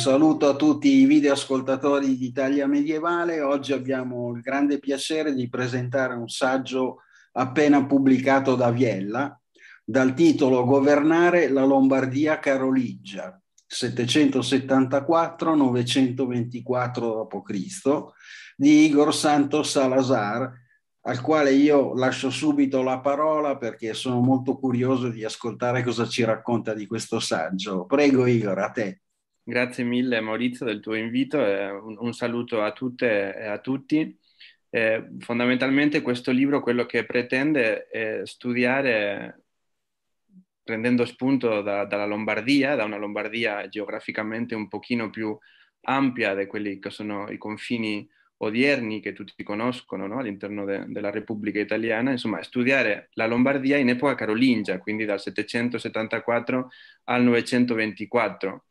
saluto a tutti i videoascoltatori di Italia Medievale. Oggi abbiamo il grande piacere di presentare un saggio appena pubblicato da Viella dal titolo Governare la Lombardia Carolingia 774-924 d.C. di Igor Santos Salazar, al quale io lascio subito la parola perché sono molto curioso di ascoltare cosa ci racconta di questo saggio. Prego Igor, a te. Grazie mille Maurizio del tuo invito e un, un saluto a tutte e a tutti. Eh, fondamentalmente questo libro quello che pretende è studiare, prendendo spunto da, dalla Lombardia, da una Lombardia geograficamente un pochino più ampia di quelli che sono i confini odierni che tutti conoscono no? all'interno de, della Repubblica Italiana, insomma studiare la Lombardia in epoca carolingia, quindi dal 774 al 924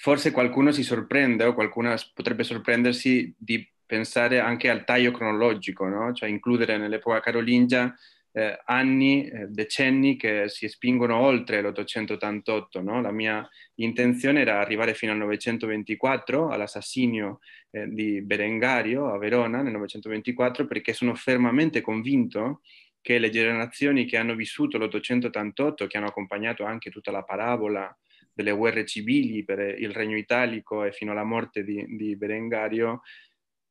forse qualcuno si sorprende o qualcuno potrebbe sorprendersi di pensare anche al taglio cronologico, no? cioè includere nell'epoca carolingia eh, anni, eh, decenni che si spingono oltre l'888. No? La mia intenzione era arrivare fino al 924, all'assassinio eh, di Berengario a Verona nel 924, perché sono fermamente convinto che le generazioni che hanno vissuto l'888, che hanno accompagnato anche tutta la parabola, delle guerre civili per il regno italico e fino alla morte di, di Berengario,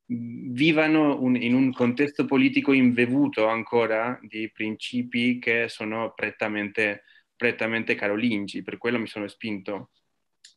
vivano un, in un contesto politico imbevuto ancora di principi che sono prettamente, prettamente carolingi, per quello mi sono spinto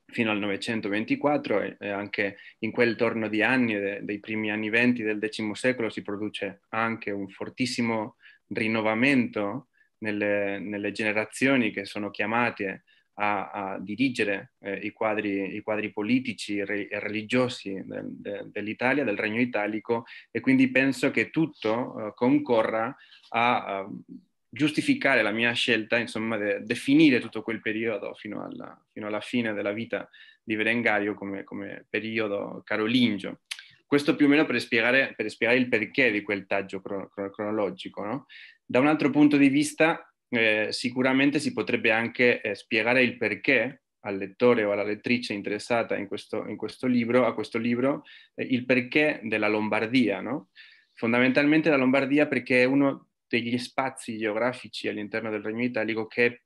fino al 924 e, e anche in quel torno di anni, de, dei primi anni venti del X secolo, si produce anche un fortissimo rinnovamento nelle, nelle generazioni che sono chiamate a, a dirigere eh, i, quadri, i, quadri, politici e religiosi del, de, dell'Italia, del Regno Italico, e quindi penso che tutto eh, concorra a, a, giustificare la mia scelta, insomma, di de, definire tutto quel periodo fino alla, fino alla, fine della vita di Berengario come, come periodo carolingio questo più o meno per spiegare, per spiegare, il perché di quel taggio cron- cronologico. No? Da un altro punto di vista, eh, sicuramente si potrebbe anche eh, spiegare il perché al lettore o alla lettrice interessata in questo, in questo libro, a questo libro, eh, il perché della Lombardia, no? Fondamentalmente la Lombardia perché è uno degli spazi geografici all'interno del Regno Italico che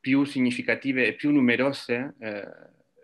più significative e più numerose eh,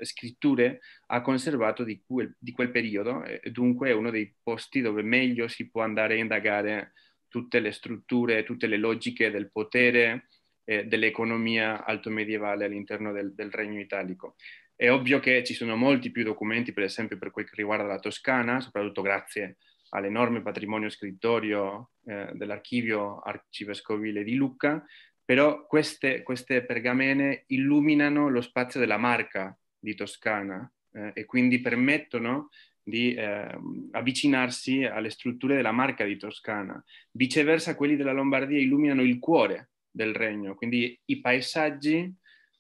scritture ha conservato di quel, di quel periodo e dunque è uno dei posti dove meglio si può andare a indagare tutte le strutture, tutte le logiche del potere, eh, dell'economia altomedievale all'interno del, del, Regno Italico. È ovvio che ci sono molti più documenti, per esempio per quel che riguarda la Toscana, soprattutto grazie all'enorme patrimonio scrittorio eh, dell'archivio arcivescovile di Lucca, però queste, queste, pergamene illuminano lo spazio della marca di Toscana eh, e quindi permettono di eh, avvicinarsi alle strutture della marca di Toscana. Viceversa, quelli della Lombardia illuminano il cuore del regno, quindi i paesaggi,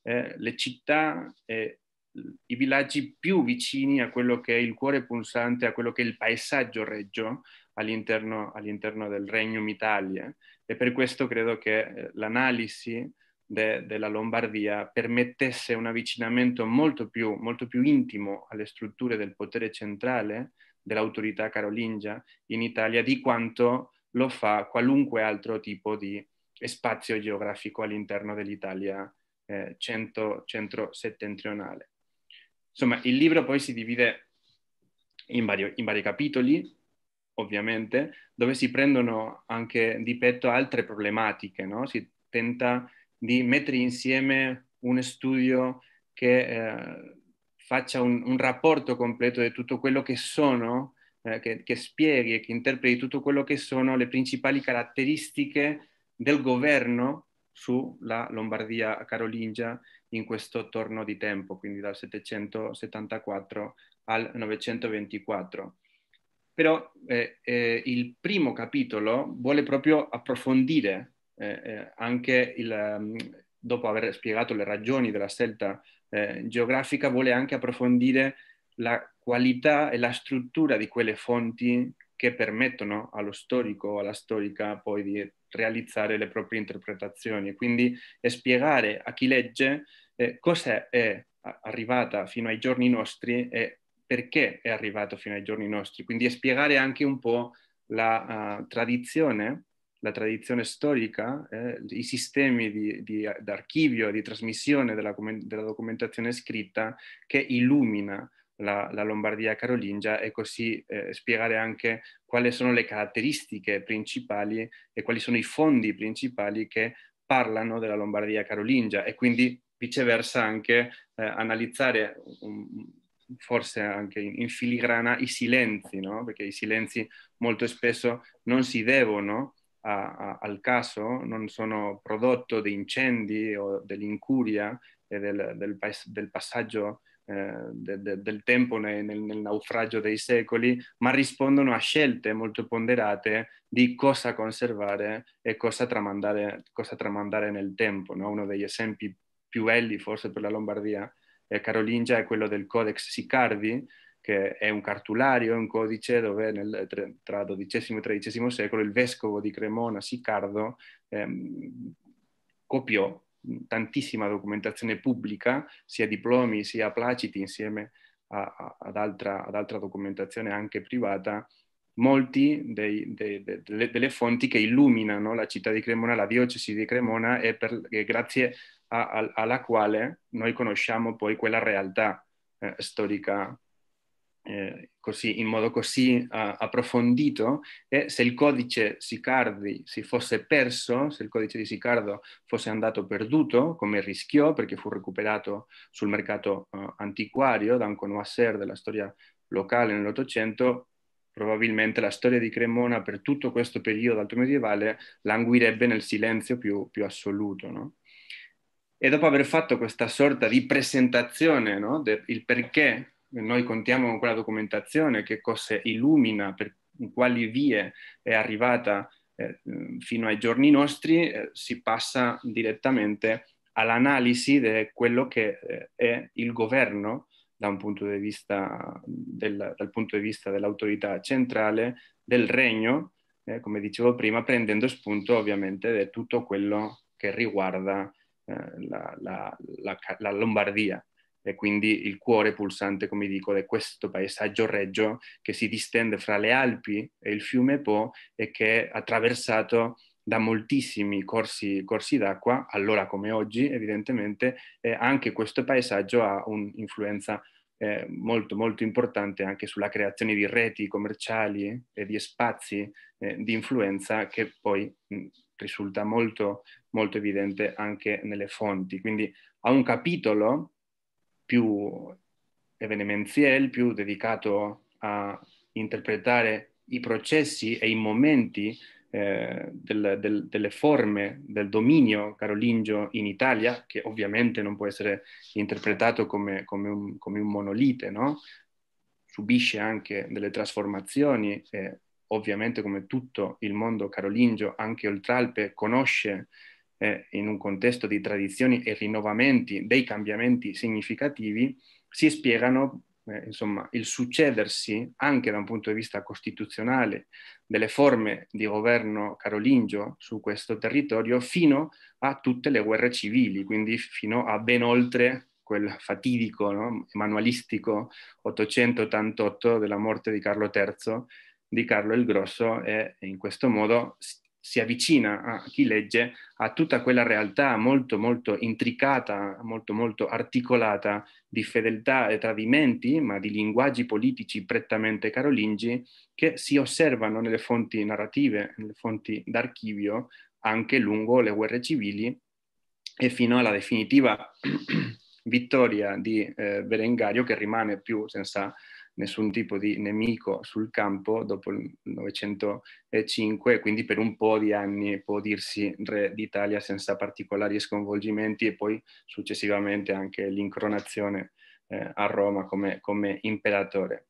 eh, le città, eh, i villaggi più vicini a quello che è il cuore pulsante, a quello che è il paesaggio reggio all'interno, all'interno del regno Italia. E per questo credo che eh, l'analisi de, della Lombardia permettesse un avvicinamento molto più, molto più intimo alle strutture del potere centrale dell'autorità carolingia in Italia di quanto lo fa qualunque altro tipo di spazio geografico all'interno dell'Italia eh, centro, centro-settentrionale. Insomma, il libro poi si divide in, vario, in, vari capitoli, ovviamente, dove si prendono anche di petto altre problematiche, no? si tenta di mettere insieme un studio che eh, faccia un, un, rapporto completo di tutto quello che sono, eh, che, che, spieghi e che interpreti tutto quello che sono le principali caratteristiche del governo sulla Lombardia carolingia in questo torno di tempo, quindi dal 774 al 924. Però eh, eh, il primo capitolo vuole proprio approfondire eh, eh, anche il, ehm, dopo aver spiegato le ragioni della scelta eh, geografica, vuole anche approfondire la qualità e la struttura di quelle fonti che permettono allo storico o alla storica poi di realizzare le proprie interpretazioni. Quindi spiegare a chi legge eh, cosa è arrivata fino ai giorni nostri e perché è arrivato fino ai giorni nostri. Quindi spiegare anche un po' la uh, tradizione la tradizione storica, eh, i sistemi di, di, d'archivio e di trasmissione della, della, documentazione scritta che illumina la, la Lombardia carolingia e così eh, spiegare anche quali sono le caratteristiche principali e quali sono i fondi principali che parlano della Lombardia carolingia e quindi viceversa anche eh, analizzare un, forse anche in, filigrana i silenzi, no? perché i silenzi molto spesso non si devono a, a, al caso, non sono prodotto di incendi o dell'incuria e del, del, del passaggio eh, de, de, del tempo nel, nel, naufragio dei secoli, ma rispondono a scelte molto ponderate di cosa conservare e cosa tramandare, cosa tramandare nel tempo. No? Uno degli esempi più belli forse per la Lombardia eh, carolingia è quello del Codex Sicardi, che è un cartulario, è un codice dove nel, tra XII e XIII secolo il vescovo di Cremona, Sicardo, ehm, copiò tantissima documentazione pubblica, sia diplomi sia placiti insieme a, a, ad, altra, ad, altra, documentazione anche privata, molti dei, dei, de, delle, delle, fonti che illuminano la città di Cremona, la diocesi di Cremona e, per, e grazie a, alla quale noi conosciamo poi quella realtà eh, storica eh, così, in modo così uh, approfondito e se il codice Sicardi si fosse perso, se il codice di Sicardo fosse andato perduto, come rischiò perché fu recuperato sul mercato uh, antiquario da un connoisseur della storia locale nell'Ottocento, probabilmente la storia di Cremona per tutto questo periodo alto medievale languirebbe nel silenzio più, più assoluto. No? E dopo aver fatto questa sorta di presentazione no, del perché noi contiamo con quella documentazione, che cosa illumina, per quali vie è arrivata eh, fino ai giorni nostri, eh, si passa direttamente all'analisi di quello che eh, è il governo da un punto di vista del, dal punto di vista dell'autorità centrale del regno, eh, come dicevo prima, prendendo spunto ovviamente di tutto quello che riguarda eh, la, la, la, la Lombardia e quindi il cuore pulsante, come dico, è questo paesaggio reggio che si distende fra le Alpi e il fiume Po e che è attraversato da moltissimi corsi, corsi d'acqua, allora come oggi evidentemente, eh, anche questo paesaggio ha un'influenza eh, molto molto importante anche sulla creazione di reti commerciali e di spazi eh, di influenza che poi mh, risulta molto, molto evidente anche nelle fonti. Quindi ha un capitolo più evenemenziel, più dedicato a interpretare i processi e i momenti eh, del, del, delle forme del dominio carolingio in Italia, che ovviamente non può essere interpretato come, come, un, come un, monolite, no? subisce anche delle trasformazioni e ovviamente come tutto il mondo carolingio, anche Oltralpe, conosce eh, in un contesto di tradizioni e rinnovamenti, dei cambiamenti significativi, si spiegano eh, insomma, il succedersi anche da un punto di vista costituzionale delle forme di governo carolingio su questo territorio fino a tutte le guerre civili, quindi fino a ben oltre quel fatidico, no? manualistico 888 della morte di Carlo III, di Carlo il Grosso e in questo modo si avvicina a chi legge a tutta quella realtà molto molto intricata, molto molto articolata di fedeltà e tradimenti, ma di linguaggi politici prettamente carolingi che si osservano nelle fonti narrative, nelle fonti d'archivio anche lungo le guerre civili e fino alla definitiva vittoria di eh, Berengario che rimane più senza nessun tipo di nemico sul campo dopo il 1905, quindi per un po' di anni può dirsi re d'Italia senza particolari sconvolgimenti e poi successivamente anche l'incronazione eh, a Roma come, come, imperatore.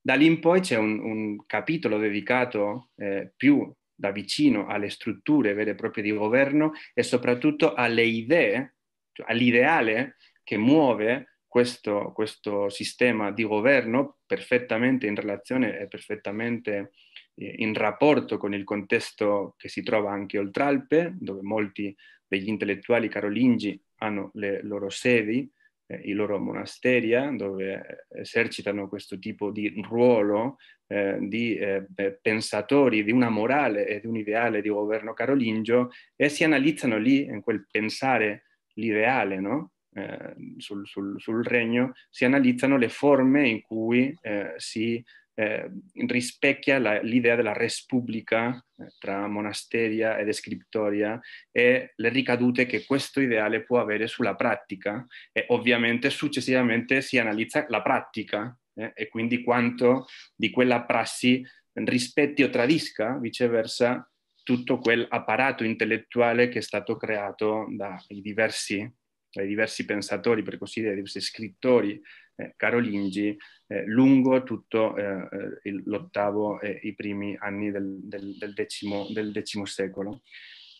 Da lì in poi c'è un, un capitolo dedicato eh, più da vicino alle strutture vere e proprie di governo e soprattutto alle idee, cioè all'ideale che muove questo, questo sistema di governo perfettamente in relazione e perfettamente eh, in rapporto con il contesto che si trova anche oltre Alpe, dove molti degli intellettuali carolingi hanno le loro sedi, eh, i loro monasteri, eh, dove eh, esercitano questo tipo di ruolo eh, di eh, pensatori di una morale e di un ideale di governo carolingio e si analizzano lì, in quel pensare, l'ideale, no? eh, sul, sul, sul, regno, si analizzano le forme in cui eh, si eh, rispecchia la, l'idea della res pubblica eh, tra monasteria ed escriptoria e le ricadute che questo ideale può avere sulla pratica e ovviamente successivamente si analizza la pratica eh, e quindi quanto di quella prassi rispetti o tradisca viceversa tutto quel apparato intellettuale che è stato creato dai diversi tra i diversi pensatori, per così dire, i diversi scrittori eh, carolingi eh, lungo tutto eh, eh, il, l'ottavo e i primi anni del, del, del, decimo, del decimo, secolo.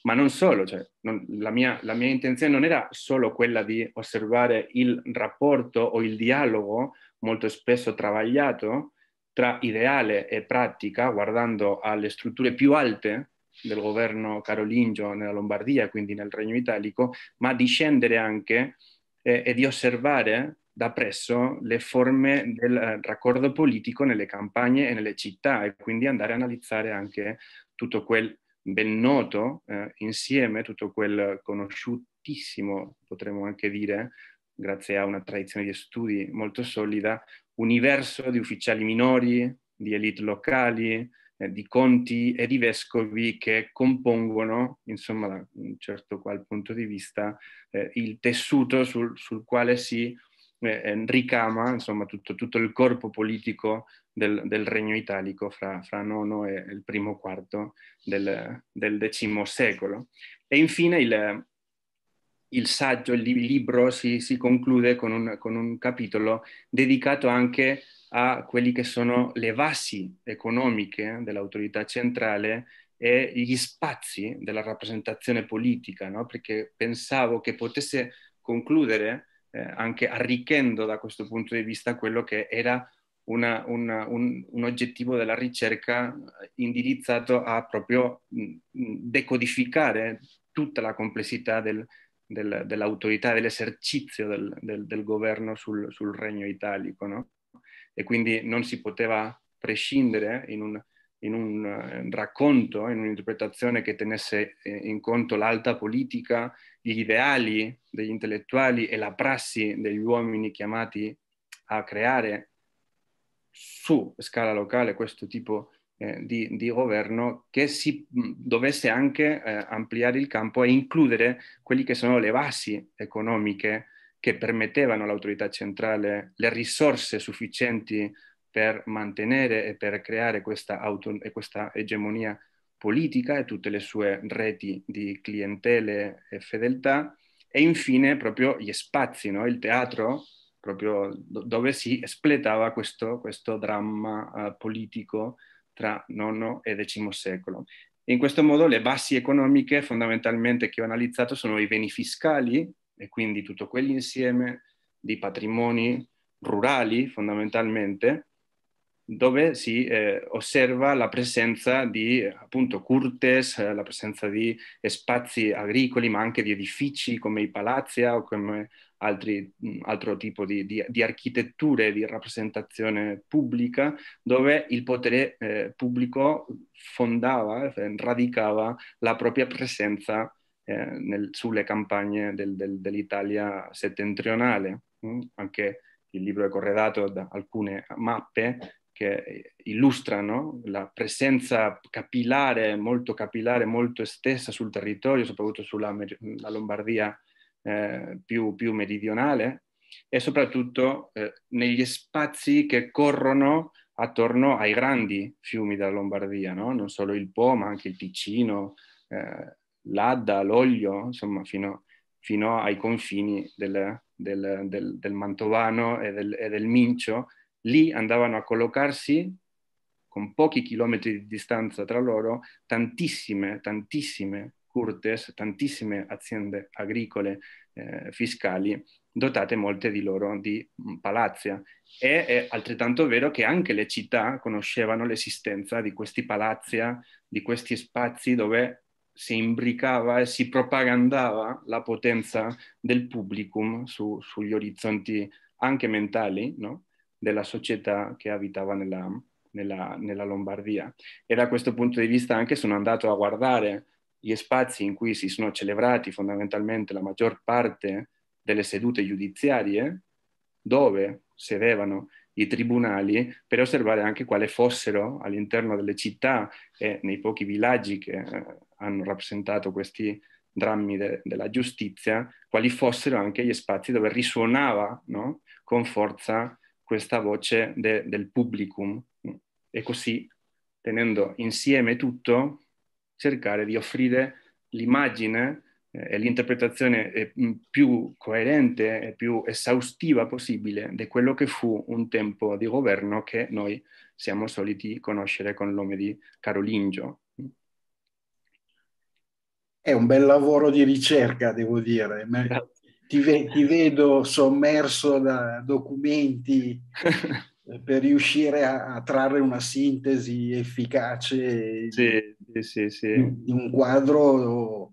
Ma non solo, cioè, non, la, mia, la mia intenzione non era solo quella di osservare il rapporto o il dialogo molto spesso travagliato tra ideale e pratica, guardando alle strutture più alte del governo carolingio nella Lombardia, quindi nel Regno Italico, ma di scendere anche eh, e di osservare da presso le forme del eh, raccordo politico nelle campagne e nelle città e quindi andare a analizzare anche tutto quel ben noto eh, insieme, tutto quel conosciutissimo, potremmo anche dire, grazie a una tradizione di studi molto solida, universo di ufficiali minori, di elite locali, eh, di conti e di vescovi che compongono, insomma, da un certo qual punto di vista, eh, il tessuto sul, sul quale si eh, eh, ricama insomma, tutto, tutto, il corpo politico del, del regno italico fra, fra, nono e il primo quarto del, del X secolo. E infine il, il saggio, il libro si, si conclude con un, con un, capitolo dedicato anche a a quelli che sono le vasi economiche dell'autorità centrale e gli spazi della rappresentazione politica, no? perché pensavo che potesse concludere eh, anche arricchendo da questo punto di vista quello che era una, una, un, un, oggettivo della ricerca indirizzato a proprio decodificare tutta la complessità del, del, dell'autorità, dell'esercizio del, del, governo sul, sul regno italico. No? e quindi non si poteva prescindere in un, in un eh, racconto, in un'interpretazione che tenesse eh, in conto l'alta politica, gli ideali degli intellettuali e la prassi degli uomini chiamati a creare su scala locale questo tipo eh, di, di, governo che si mm, dovesse anche eh, ampliare il campo e includere quelli che sono le basi economiche che permettevano all'autorità centrale le risorse sufficienti per mantenere e per creare questa, auto, questa egemonia politica e tutte le sue reti di clientele e fedeltà, e infine proprio gli spazi, no? il teatro, proprio dove si espletava questo, questo dramma uh, politico tra IX e X secolo. In questo modo le basi economiche fondamentalmente che ho analizzato sono i beni fiscali e quindi tutto quell'insieme di patrimoni rurali fondamentalmente dove si eh, osserva la presenza di appunto curtes, eh, la presenza di spazi agricoli, ma anche di edifici come i palazzi ah, o come altri, mm, altro tipo di, di, di architetture di rappresentazione pubblica, dove il potere eh, pubblico fondava, eh, radicava la propria presenza eh, nel, sulle campagne del, del, dell'Italia settentrionale. Mm? Anche il libro è corredato da alcune mappe che illustrano la presenza capillare, molto capillare, molto estesa sul territorio, soprattutto sulla Lombardia eh, più, più, meridionale e soprattutto eh, negli spazi che corrono attorno ai grandi fiumi della Lombardia, no? non solo il Po ma anche il Ticino, eh, l'Adda, l'Oglio, insomma fino, fino ai confini del, del, del, del Mantovano e, e del, Mincio, lì andavano a collocarsi con pochi chilometri di distanza tra loro tantissime, tantissime curtes, tantissime aziende agricole eh, fiscali dotate molte di loro di mm, palazzi. E è altrettanto vero che anche le città conoscevano l'esistenza di questi palazzi, di questi spazi dove si imbricava e si propagandava la potenza del publicum su, sugli orizzonti anche mentali no? della società che abitava nella, nella, nella, Lombardia. E da questo punto di vista anche sono andato a guardare gli spazi in cui si sono celebrati fondamentalmente la maggior parte delle sedute giudiziarie, dove sedevano i tribunali per osservare anche quale fossero all'interno delle città e nei pochi villaggi che eh, hanno rappresentato questi drammi de- della giustizia, quali fossero anche gli spazi dove risuonava no? con forza questa voce de- del publicum. E così, tenendo insieme tutto, cercare di offrire l'immagine eh, è l'interpretazione mm, più coerente e più esaustiva possibile di quello che fu un tempo di governo che noi siamo soliti conoscere con il nome di Carolingio. È un bel lavoro di ricerca, devo dire. Ti, ve ti vedo sommerso da documenti eh, per riuscire a, a, trarre una sintesi efficace sì, sì, sì, di un quadro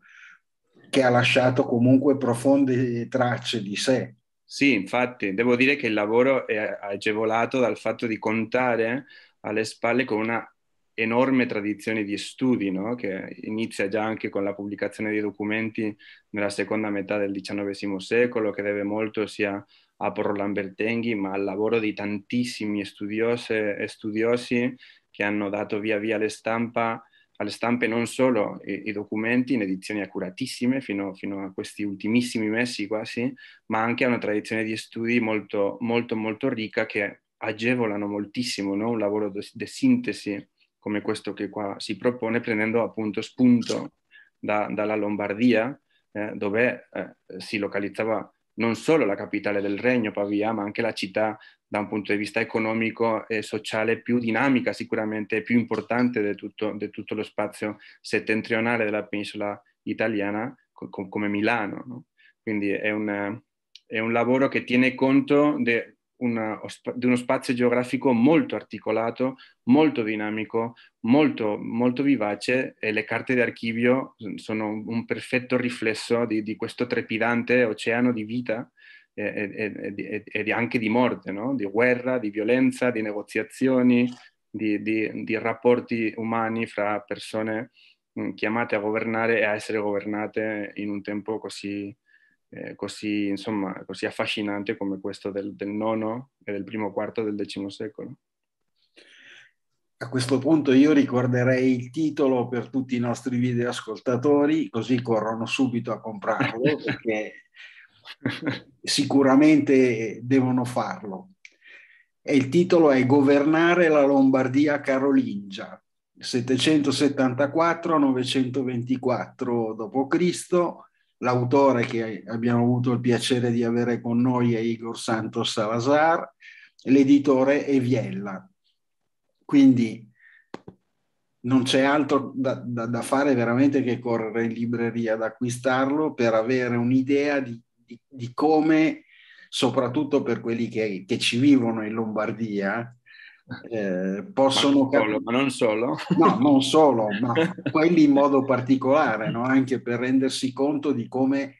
che ha lasciato comunque profonde tracce di sé. Sì, infatti, devo dire che il lavoro è agevolato dal fatto di contare alle spalle con una enorme tradizione di studi, no? che inizia già anche con la pubblicazione di documenti nella seconda metà del XIX secolo, che deve molto sia a Porro Bertenghi, ma al lavoro di tantissimi studiosi che hanno dato via via alle stampa alle stampe non solo i, i documenti in edizioni accuratissime fino, fino, a questi ultimissimi mesi quasi, ma anche a una tradizione di studi molto, molto, molto ricca che agevolano moltissimo no? un lavoro di sintesi come questo che qua si propone, prendendo appunto spunto da, dalla Lombardia, eh, dove eh, si localizzava non solo la capitale del regno, Pavia, ma anche la città da un punto di vista economico e sociale più dinamica sicuramente e più importante di tutto, tutto, lo spazio settentrionale della penisola italiana com, come Milano. No? Quindi è un, è un, lavoro che tiene conto di uno spazio geografico molto articolato, molto dinamico, molto, molto, vivace e le carte d'archivio sono un perfetto riflesso di, di questo trepidante oceano di vita e, e, e anche di morte, no? di guerra, di violenza, di negoziazioni, di, di, di rapporti umani fra persone mm, chiamate a governare e a essere governate in un tempo così, eh, così, insomma, così affascinante come questo del, del nono e del primo quarto del X secolo. A questo punto io ricorderei il titolo per tutti i nostri videoascoltatori, così corrono subito a comprarlo, perché sicuramente devono farlo. E il titolo è Governare la Lombardia Carolingia, 774-924 d.C. L'autore che abbiamo avuto il piacere di avere con noi è Igor Santos Salazar, l'editore è Viella. Quindi non c'è altro da, da, da, fare veramente che correre in libreria ad acquistarlo per avere un'idea di di, di come, soprattutto per quelli che, che ci vivono in Lombardia, eh, possono ma non, solo, ma non solo, no, non solo, ma quelli in modo particolare, no? anche per rendersi conto di come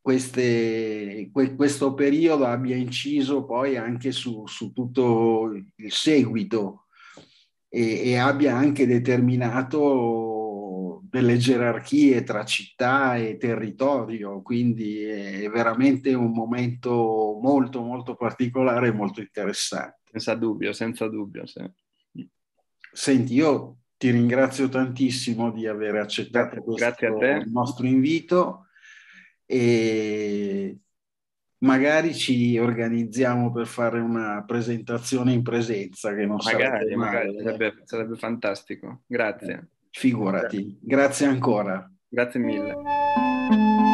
queste, que, questo periodo abbia inciso poi anche su, su tutto il seguito e, e abbia anche determinato delle gerarchie tra città e territorio, quindi è veramente un momento molto molto particolare e molto interessante. Senza dubbio, senza dubbio. Sì. Senti, io ti ringrazio tantissimo di aver accettato questo, il nostro invito e magari ci organizziamo per fare una presentazione in presenza che non magari, sarebbe, magari, eh. sarebbe, sarebbe fantastico. Grazie. Figurati, grazie ancora. Grazie mille.